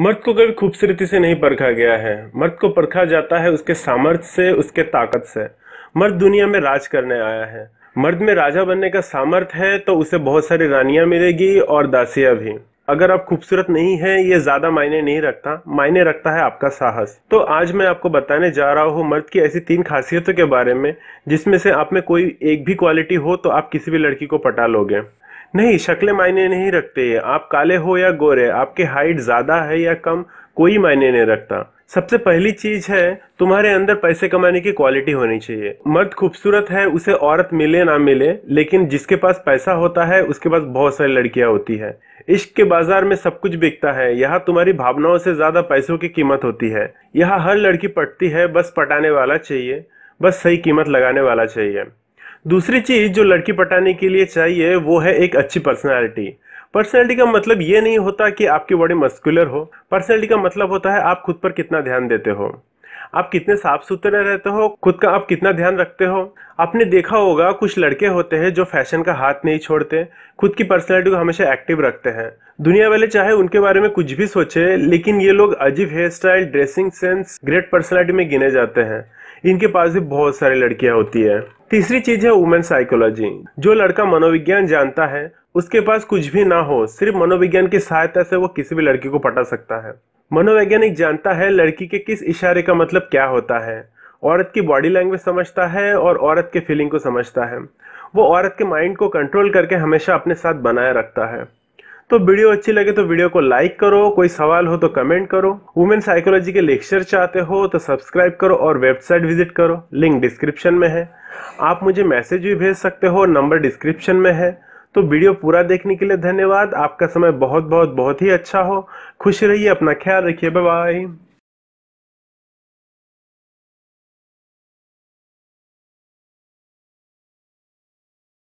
मर्द को कभी खूबसूरती से नहीं परखा गया है मर्द को परखा जाता है उसके सामर्थ्य से उसके ताकत से मर्द दुनिया में राज करने आया है मर्द में राजा बनने का सामर्थ्य है तो उसे बहुत सारी रानियां मिलेगी और दासियां भी अगर आप खूबसूरत नहीं है ये ज्यादा मायने नहीं रखता मायने रखता है आपका साहस तो आज मैं आपको बताने जा रहा हूँ मर्द की ऐसी तीन खासियतों के बारे में जिसमें से आप में कोई एक भी क्वालिटी हो तो आप किसी भी लड़की को पटा लोगे नहीं शक्लें मायने नहीं रखते आप काले हो या गोरे आपके हाइट ज़्यादा है या कम कोई मायने नहीं रखता सबसे पहली चीज है तुम्हारे अंदर पैसे कमाने की क्वालिटी होनी चाहिए मर्द खूबसूरत है उसे औरत मिले ना मिले लेकिन जिसके पास पैसा होता है उसके पास बहुत सारी लड़कियां होती है इश्क के बाजार में सब कुछ बिकता है यहाँ तुम्हारी भावनाओं से ज्यादा पैसों की कीमत होती है यहाँ हर लड़की पटती है बस पटाने वाला चाहिए बस सही कीमत लगाने वाला चाहिए दूसरी चीज जो लड़की पटाने के लिए चाहिए वो है एक अच्छी पर्सनैलिटी पर्सनैलिटी का मतलब ये नहीं होता कि आपकी बॉडी मस्कुलर हो पर्सनैलिटी का मतलब होता है आप खुद पर कितना ध्यान देते हो आप कितने साफ सुथरे रहते हो खुद का आप कितना ध्यान रखते हो आपने देखा होगा कुछ लड़के होते हैं जो फैशन का हाथ नहीं छोड़ते खुद की पर्सनैलिटी को हमेशा एक्टिव रखते हैं दुनिया वाले चाहे उनके बारे में कुछ भी सोचे लेकिन ये लोग अजीब hair style dressing sense great personality में गिने जाते हैं इनके पास भी बहुत सारी लड़कियां होती है तीसरी चीज है वुमेन साइकोलॉजी जो लड़का मनोविज्ञान जानता है उसके पास कुछ भी ना हो सिर्फ मनोविज्ञान की सहायता से वो किसी भी लड़की को पटा सकता है मनोवैज्ञानिक जानता है लड़की के किस इशारे का मतलब क्या होता है औरत की बॉडी लैंग्वेज समझता है और औरत के फीलिंग को समझता है वो औरत के माइंड को कंट्रोल करके हमेशा अपने साथ बनाए रखता है तो वीडियो अच्छी लगे तो वीडियो को लाइक करो कोई सवाल हो तो कमेंट करो वुमेन साइकोलॉजी के लेक्चर चाहते हो तो सब्सक्राइब करो और वेबसाइट विजिट करो लिंक डिस्क्रिप्शन में है आप मुझे मैसेज भी भेज सकते हो नंबर डिस्क्रिप्शन में है तो वीडियो पूरा देखने के लिए धन्यवाद आपका समय बहुत बहुत बहुत ही अच्छा हो खुश रहिए अपना ख्याल रखिए बाय